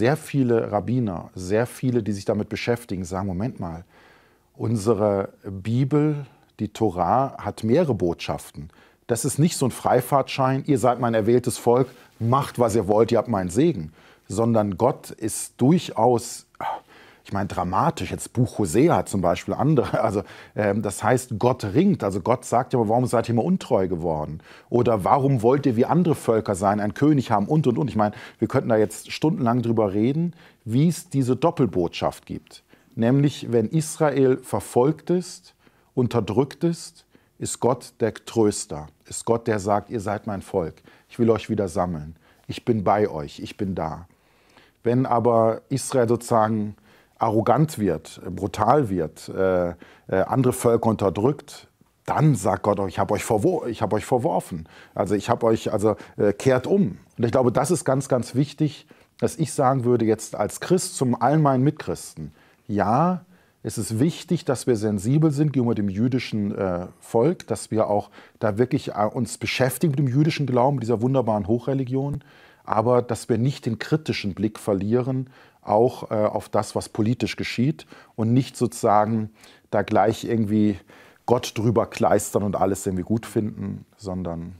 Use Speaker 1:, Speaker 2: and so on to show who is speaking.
Speaker 1: sehr viele Rabbiner, sehr viele, die sich damit beschäftigen, sagen, Moment mal, unsere Bibel, die Torah, hat mehrere Botschaften. Das ist nicht so ein Freifahrtschein, ihr seid mein erwähltes Volk, macht, was ihr wollt, ihr habt meinen Segen, sondern Gott ist durchaus ich meine, dramatisch. Jetzt Buch Hosea zum Beispiel andere. Also ähm, das heißt, Gott ringt. Also Gott sagt ja, warum seid ihr immer untreu geworden? Oder warum wollt ihr wie andere Völker sein, einen König haben und und und. Ich meine, wir könnten da jetzt stundenlang drüber reden, wie es diese Doppelbotschaft gibt. Nämlich, wenn Israel verfolgt ist, unterdrückt ist, ist Gott der Tröster, ist Gott, der sagt, ihr seid mein Volk, ich will euch wieder sammeln, ich bin bei euch, ich bin da. Wenn aber Israel sozusagen arrogant wird, äh, brutal wird, äh, äh, andere Völker unterdrückt, dann sagt Gott, ich habe euch, verwor hab euch verworfen. Also ich habe euch, also äh, kehrt um. Und ich glaube, das ist ganz, ganz wichtig, dass ich sagen würde jetzt als Christ zum all meinen Mitchristen, ja, es ist wichtig, dass wir sensibel sind gegenüber dem jüdischen äh, Volk, dass wir auch da wirklich äh, uns beschäftigen mit dem jüdischen Glauben, mit dieser wunderbaren Hochreligion aber dass wir nicht den kritischen Blick verlieren, auch äh, auf das, was politisch geschieht und nicht sozusagen da gleich irgendwie Gott drüber kleistern und alles irgendwie gut finden, sondern